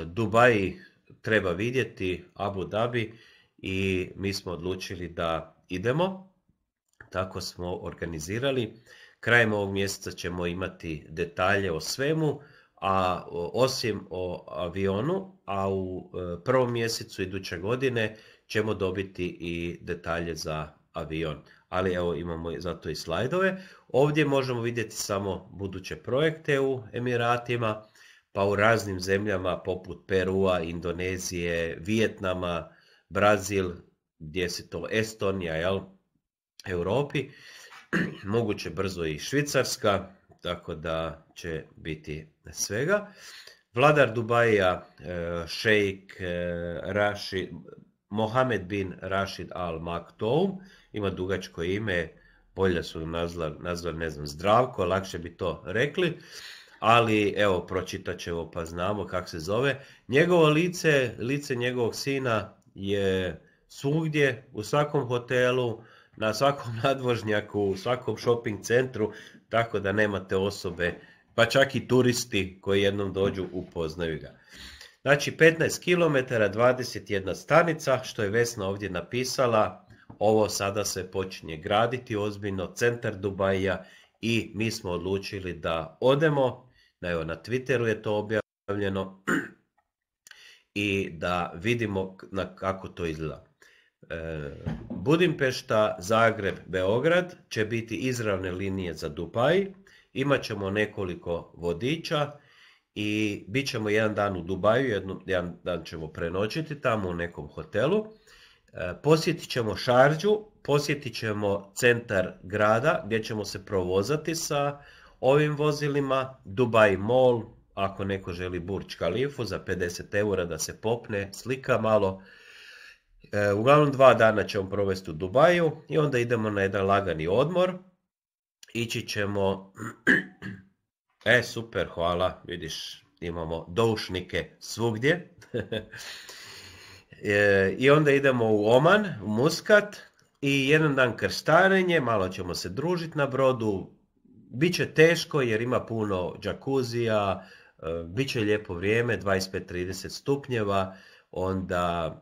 Dubaji treba vidjeti, Abu Dhabi i mi smo odlučili da idemo. Tako smo organizirali. Krajem ovog mjeseca ćemo imati detalje o svemu, a osim o avionu, a u e, prvom mjesecu iduće godine ćemo dobiti i detalje za avion. Ali evo imamo zato i slajdove. Ovdje možemo vidjeti samo buduće projekte u Emiratima, pa u raznim zemljama poput Perua, Indonezije, Vijetnama, Brazil, gdje se to Estonija, jel, Europi, moguće brzo i Švicarska, tako da će biti svega. Vladar Dubaja, e, šejk e, Rashid, Mohamed bin Rashid al Maktoum, ima dugačko ime, bolje su nazvali, nazvali, ne znam, zdravko, lakše bi to rekli, ali evo, pročitat ćemo pa znamo kako se zove. Njegovo lice, lice njegovog sina je svugdje, u svakom hotelu, na svakom nadvožnjaku, u svakom shopping centru, tako da nemate osobe, pa čak i turisti koji jednom dođu upoznaju ga. Znači 15 km, 21 stanica, što je Vesna ovdje napisala, ovo sada se počinje graditi ozbiljno, centar Dubaja i mi smo odlučili da odemo, na, evo, na Twitteru je to objavljeno i da vidimo na kako to izgleda. E, Budimpešta, Zagreb, Beograd će biti izravne linije za Dubaj. Imaćemo nekoliko vodiča i bit ćemo jedan dan u Dubaju, jedan dan ćemo prenoćiti tamo u nekom hotelu. E, posjetit ćemo Šarđu, posjetit ćemo centar grada gdje ćemo se provozati sa ovim vozilima. Dubai Mall, ako neko želi Burj Khalifu za 50 eura da se popne, slika malo E, uglavnom dva dana ćemo provesti u Dubaju i onda idemo na jedan lagani odmor. Ići ćemo... e, super, hvala, vidiš, imamo doušnike svugdje. E, I onda idemo u Oman, u Muskat i jedan dan krstarenje, malo ćemo se družiti na brodu. Biće teško jer ima puno džakuzija, e, bit će lijepo vrijeme, 25-30 stupnjeva, onda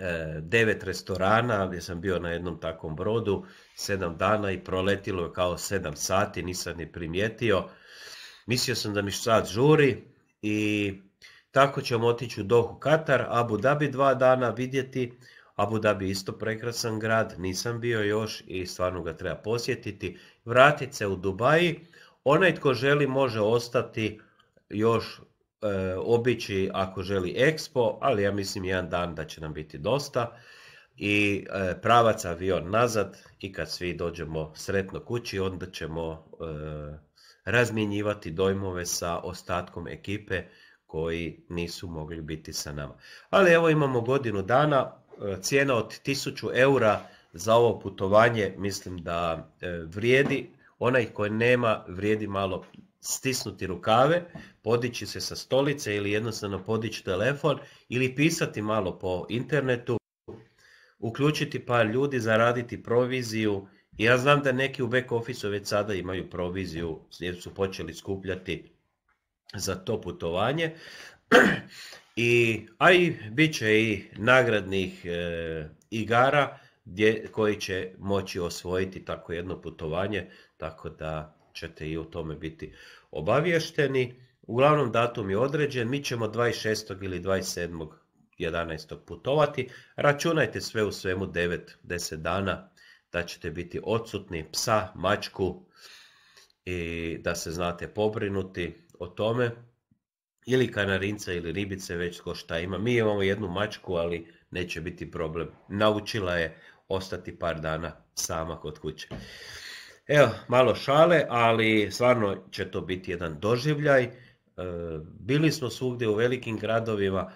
E, devet restorana gdje sam bio na jednom takvom brodu sedam dana i proletilo je kao sedam sati, nisam ni primijetio. Mislio sam da mi sad žuri i tako ćemo otići u Dohu Katar, Abu Dhabi dva dana vidjeti. Abu Dhabi isto prekrasan grad, nisam bio još i stvarno ga treba posjetiti. vratit se u Dubaji, onaj tko želi može ostati još E, obići ako želi Expo, ali ja mislim jedan dan da će nam biti dosta i e, pravac avion nazad i kad svi dođemo sretno kući onda ćemo e, razmjenjivati dojmove sa ostatkom ekipe koji nisu mogli biti sa nama. Ali evo imamo godinu dana, cijena od 1000 eura za ovo putovanje mislim da vrijedi, onaj koji nema vrijedi malo stisnuti rukave, podići se sa stolice ili jednostavno podići telefon ili pisati malo po internetu, uključiti par ljudi zaraditi proviziju. Ja znam da neki u back officeu već sada imaju proviziju jer su počeli skupljati za to putovanje. I, a i bit će i nagradnih e, igara gdje, koji će moći osvojiti tako jedno putovanje, tako da ćete i o tome biti obavješteni. Uglavnom datum je određen, mi ćemo 26. ili 27. 11. putovati. Računajte sve u svemu 9-10 dana da ćete biti odsutni psa, mačku i da se znate pobrinuti o tome. Ili kanarinca ili ribice, već ko šta ima. Mi imamo jednu mačku, ali neće biti problem. Naučila je ostati par dana sama kod kuće. Evo, malo šale, ali stvarno će to biti jedan doživljaj. E, bili smo svugdje u velikim gradovima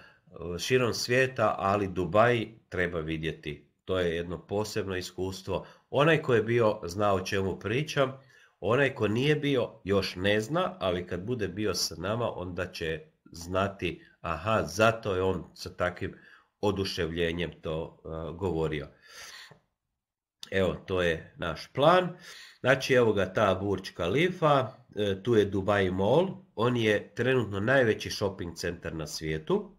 e, širom svijeta, ali Dubaj treba vidjeti. To je jedno posebno iskustvo. Onaj ko je bio zna o čemu pričam, onaj ko nije bio još ne zna, ali kad bude bio s nama onda će znati aha, zato je on sa takvim oduševljenjem to e, govorio. Evo, to je naš plan. Znači evo ga ta Burj Khalifa, e, tu je Dubai Mall, on je trenutno najveći shopping centar na svijetu.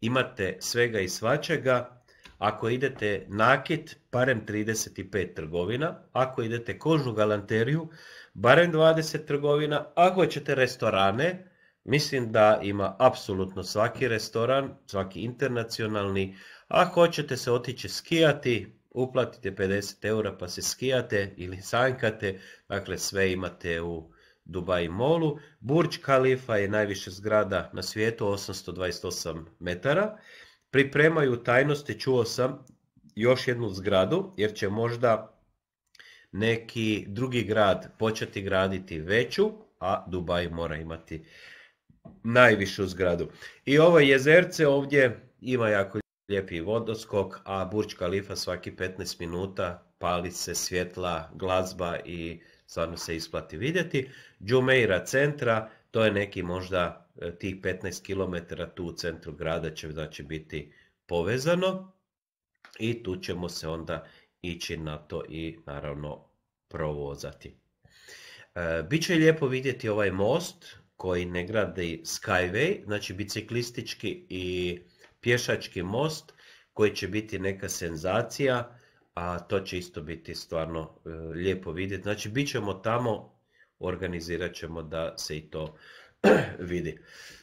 Imate svega i svačega, ako idete nakit, barem 35 trgovina, ako idete kožnu galanteriju, barem 20 trgovina, ako ćete restorane, mislim da ima apsolutno svaki restoran, svaki internacionalni, ako hoćete se otići skijati, uplatite 50 eura pa se skijate ili sankate, dakle sve imate u Dubai Molu. Burj Khalifa je najviše zgrada na svijetu, 828 metara. Pripremaju tajnosti, čuo sam još jednu zgradu, jer će možda neki drugi grad početi graditi veću, a Dubai mora imati najvišu zgradu. I ovo jezerce ovdje ima jako lijepi vodoskok, a Burj lifa svaki 15 minuta pali se svjetla, glazba i stvarno se isplati vidjeti. Jumeira centra, to je neki možda e, tih 15 km tu u centru grada će znači, biti povezano i tu ćemo se onda ići na to i naravno provozati. E, Biće lijepo vidjeti ovaj most koji ne gradi Skyway, znači biciklistički i pješački most koji će biti neka senzacija, a to će isto biti stvarno e, lijepo vidjeti. Znači, bit ćemo tamo, organizirat ćemo da se i to vidi.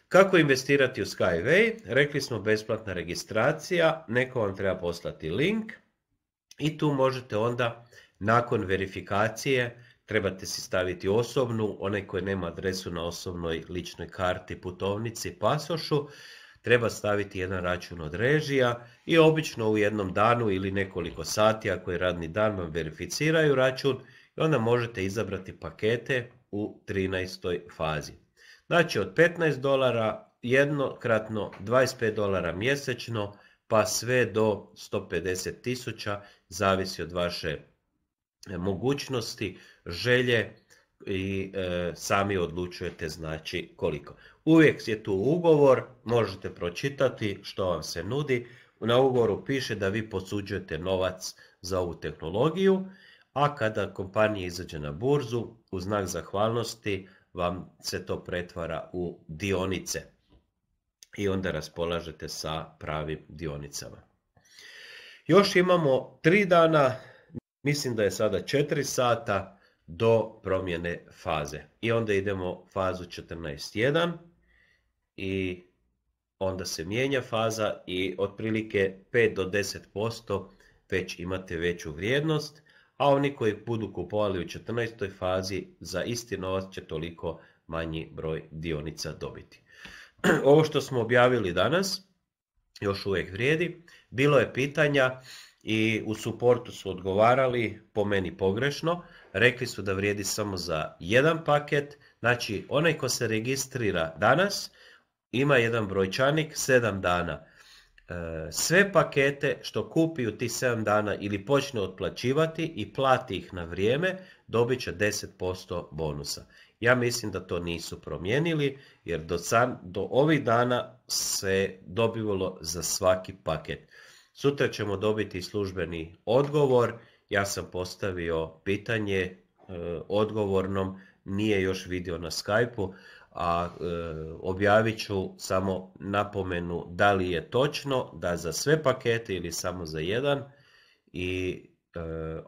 Kako investirati u Skyway? Rekli smo besplatna registracija, neko vam treba poslati link i tu možete onda nakon verifikacije trebate si staviti osobnu, onaj koji nema adresu na osobnoj ličnoj karti, putovnici, pasošu, treba staviti jedan račun od režija i obično u jednom danu ili nekoliko sati, ako je radni dan, vam verificiraju račun i onda možete izabrati pakete u 13. fazi. Znači od 15 dolara jednokratno, 25 dolara mjesečno, pa sve do 150 tisuća, zavisi od vaše e, mogućnosti, želje i e, sami odlučujete znači koliko. Uvijek je tu ugovor, možete pročitati što vam se nudi. Na ugovoru piše da vi posuđujete novac za ovu tehnologiju, a kada kompanija izađe na burzu, u znak zahvalnosti vam se to pretvara u dionice i onda raspolažete sa pravim dionicama. Još imamo tri dana, mislim da je sada četiri sata do promjene faze. I onda idemo fazu 14.1 i onda se mijenja faza i otprilike 5 do 10% već imate veću vrijednost, a oni koji budu kupovali u 14. fazi za isti novac će toliko manji broj dionica dobiti. Ovo što smo objavili danas još uvijek vrijedi. Bilo je pitanja i u suportu su odgovarali po meni pogrešno. Rekli su da vrijedi samo za jedan paket. Znači, onaj ko se registrira danas, ima jedan brojčanik 7 dana. E, sve pakete što kupi u tih 7 dana ili počne otplaćivati i plati ih na vrijeme, dobit će 10% bonusa. Ja mislim da to nisu promijenili jer do, san, do ovih dana se dobivalo za svaki paket. Sutra ćemo dobiti službeni odgovor. Ja sam postavio pitanje e, odgovornom, nije još vidio na skype a e, objavit ću samo napomenu da li je točno da za sve pakete ili samo za jedan i e,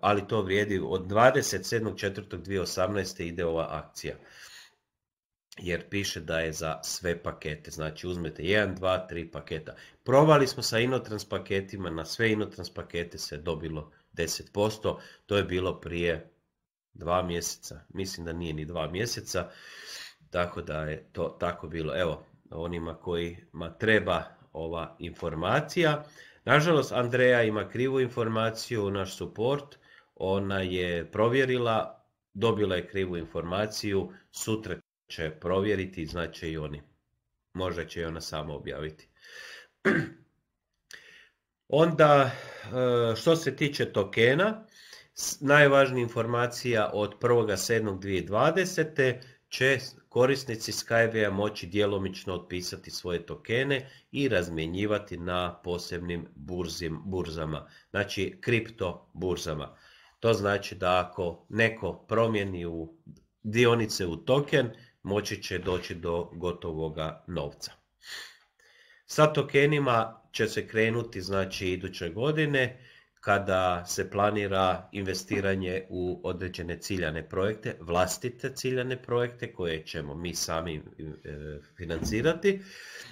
ali to vrijedi od 27.4.2018. ide ova akcija jer piše da je za sve pakete, znači uzmete 1, 2, 3 paketa. Probali smo sa Inotrans paketima, na sve Inotrans pakete se dobilo 10%, to je bilo prije dva mjeseca, mislim da nije ni dva mjeseca. Tako da je to tako bilo. Evo, onima kojima treba ova informacija. Nažalost, Andreja ima krivu informaciju, naš support. Ona je provjerila, dobila je krivu informaciju, sutra će provjeriti, znači i oni. Možda će i ona sama objaviti. Onda, e, što se tiče tokena, najvažnija informacija od 1.7.2020. će korisnici Skyway moći djelomično otpisati svoje tokene i razmjenjivati na posebnim burzim, burzama, znači kripto burzama. To znači da ako neko promijeni u dionice u token, moći će doći do gotovog novca. Sa tokenima će se krenuti znači iduće godine kada se planira investiranje u određene ciljane projekte, vlastite ciljane projekte koje ćemo mi sami eh, financirati,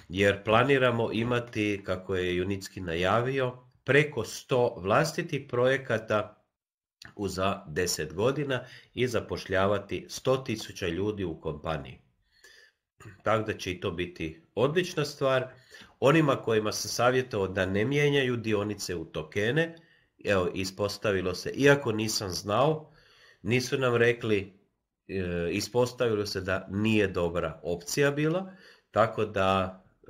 jer planiramo imati, kako je Junicki najavio, preko 100 vlastitih projekata u za 10 godina i zapošljavati 100.000 ljudi u kompaniji. Tako da će i to biti odlična stvar. Onima kojima se savjetovao da ne mijenjaju dionice u tokene, evo ispostavilo se, iako nisam znao, nisu nam rekli, e, ispostavilo se da nije dobra opcija bila, tako da e,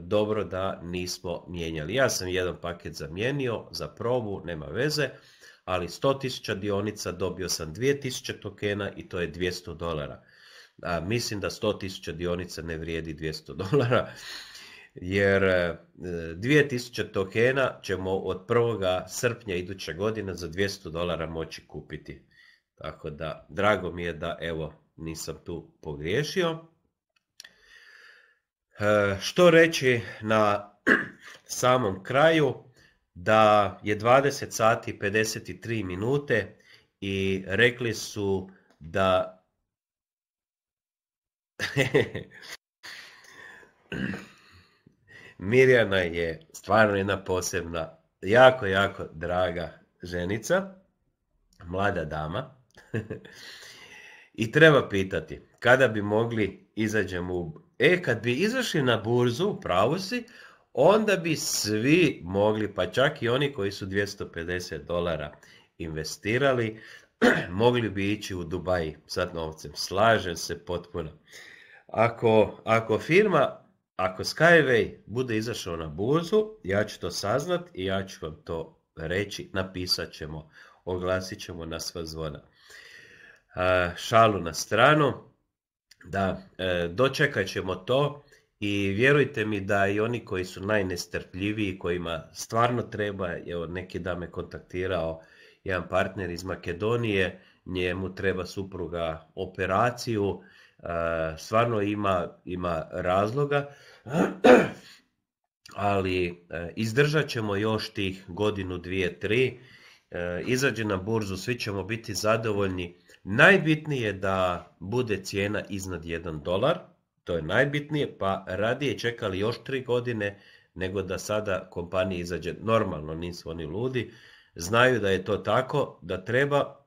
dobro da nismo mijenjali. Ja sam jedan paket zamijenio za probu, nema veze, ali 100.000 dionica dobio sam 2.000 tokena i to je 200 dolara. A mislim da 100.000 dionica ne vrijedi 200 dolara, jer 2000 e, tokena ćemo od 1. srpnja iduće godine za 200 dolara moći kupiti. Tako da, drago mi je da evo, nisam tu pogriješio. E, što reći na samom kraju, da je 20 sati 53 minute i rekli su da Mirjana je stvarno jedna posebna, jako, jako draga ženica, mlada dama. I treba pitati, kada bi mogli izađemo u... E, kad bi izašli na burzu, u si, onda bi svi mogli, pa čak i oni koji su 250 dolara investirali, mogli bi ići u Dubaji sad novcem. Slažem se potpuno. ako firma ako Skyway bude izašao na burzu, ja ću to saznat i ja ću vam to reći, napisat ćemo, oglasit ćemo na sva zvona. Šalu na stranu, da, e, dočekat ćemo to i vjerujte mi da i oni koji su najnestrpljiviji, kojima stvarno treba, evo neki da me kontaktirao jedan partner iz Makedonije, njemu treba supruga operaciju, stvarno ima, ima razloga, ali e, izdržat ćemo još tih godinu, dvije, tri, e, izađe na burzu, svi ćemo biti zadovoljni. Najbitnije je da bude cijena iznad 1 dolar, to je najbitnije, pa radije čekali još tri godine nego da sada kompanija izađe normalno, nisu oni ludi, znaju da je to tako, da treba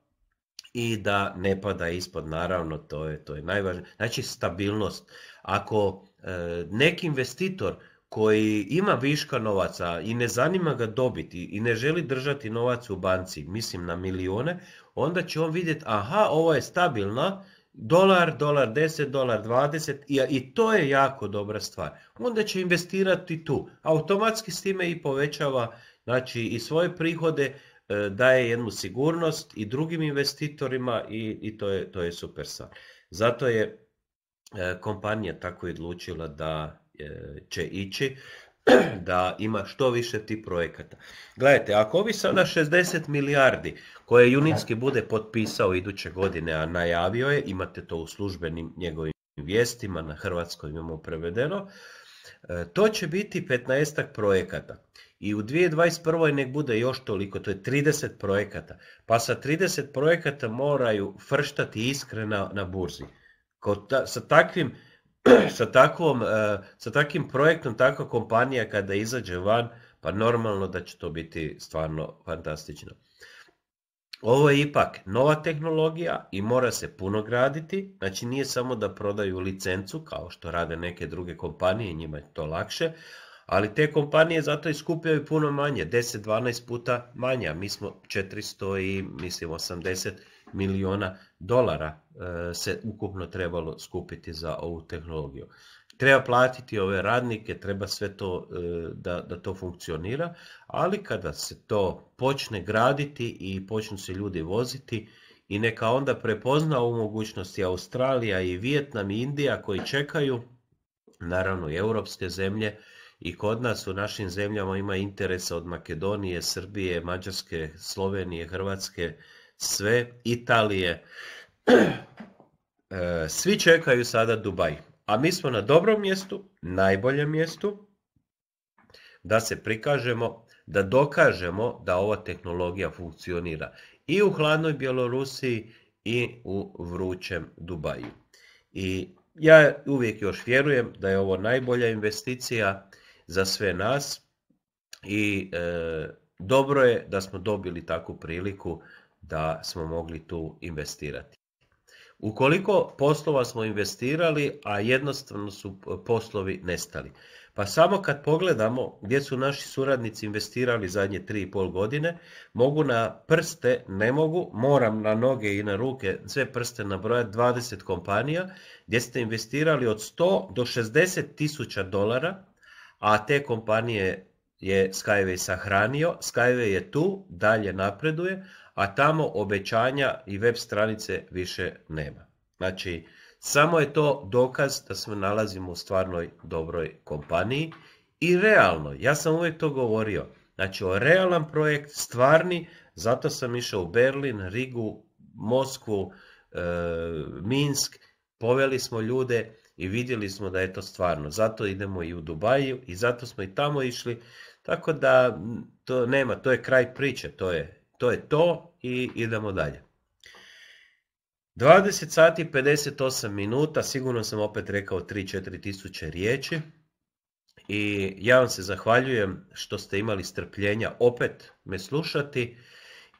i da ne pada ispod, naravno, to je, to je najvažnije. Znači, stabilnost. Ako e, neki investitor koji ima viška novaca i ne zanima ga dobiti i ne želi držati novac u banci, mislim na milione, onda će on vidjeti, aha, ovo je stabilna, dolar, dolar 10, dolar 20 i, i to je jako dobra stvar. Onda će investirati tu. Automatski s time i povećava znači, i svoje prihode, E, daje jednu sigurnost i drugim investitorima i, i to, je, to je super stvar. Zato je e, kompanija tako i odlučila da e, će ići, da ima što više ti projekata. Gledajte, ako ovi sada 60 milijardi koje Juninski bude potpisao iduće godine, a najavio je, imate to u službenim njegovim vijestima, na Hrvatskoj imamo prevedeno, to će biti 15 projekata. I u 2021. nek bude još toliko, to je 30 projekata. Pa sa 30 projekata moraju frštati iskreno na, burzi. sa takvim sa, e, sa takvim projektom, takva kompanija kada izađe van, pa normalno da će to biti stvarno fantastično. Ovo je ipak nova tehnologija i mora se puno graditi, znači nije samo da prodaju licencu kao što rade neke druge kompanije, njima je to lakše, ali te kompanije zato i skupljaju puno manje, 10-12 puta manje, a mi smo 400 i mislim 80 milijuna dolara e, se ukupno trebalo skupiti za ovu tehnologiju. Treba platiti ove radnike, treba sve to e, da, da to funkcionira, ali kada se to počne graditi i počnu se ljudi voziti, i neka onda prepozna ovu mogućnost i Australija i Vijetnam i Indija koji čekaju, naravno i europske zemlje, i kod nas u našim zemljama ima interesa od Makedonije, Srbije, Mađarske, Slovenije, Hrvatske, sve, Italije. E, svi čekaju sada Dubaj. A mi smo na dobrom mjestu, najboljem mjestu, da se prikažemo, da dokažemo da ova tehnologija funkcionira. I u hladnoj Bjelorusiji i u vrućem Dubaju. I ja uvijek još vjerujem da je ovo najbolja investicija za sve nas i e, dobro je da smo dobili takvu priliku da smo mogli tu investirati. Ukoliko poslova smo investirali, a jednostavno su e, poslovi nestali. Pa samo kad pogledamo gdje su naši suradnici investirali zadnje 3,5 godine, mogu na prste, ne mogu, moram na noge i na ruke sve prste nabrojati 20 kompanija gdje ste investirali od 100 do 60 tisuća dolara a te kompanije je Skyway sahranio, Skyway je tu, dalje napreduje, a tamo obećanja i web stranice više nema. Znači, samo je to dokaz da se nalazimo u stvarnoj dobroj kompaniji i realno. Ja sam uvijek to govorio. Znači, o realan projekt, stvarni, zato sam išao u Berlin, Rigu, Moskvu, e, Minsk, poveli smo ljude i vidjeli smo da je to stvarno. Zato idemo i u Dubaju i zato smo i tamo išli. Tako da to nema, to je kraj priče, to je to, je to i idemo dalje. 20 sati 58 minuta, sigurno sam opet rekao 3-4 tisuće riječi. I ja vam se zahvaljujem što ste imali strpljenja opet me slušati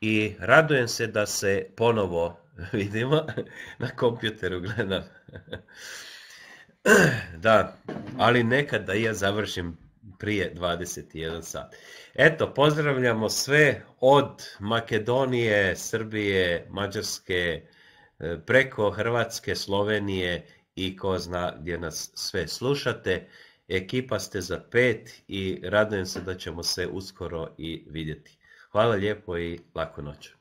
i radujem se da se ponovo vidimo na kompjuteru gledam. Da, ali nekad da ja završim prije 21 sat. Eto, pozdravljamo sve od Makedonije, Srbije, Mađarske, e, preko Hrvatske, Slovenije i ko zna gdje nas sve slušate. Ekipa ste za pet i radujem se da ćemo se uskoro i vidjeti. Hvala lijepo i laku noću.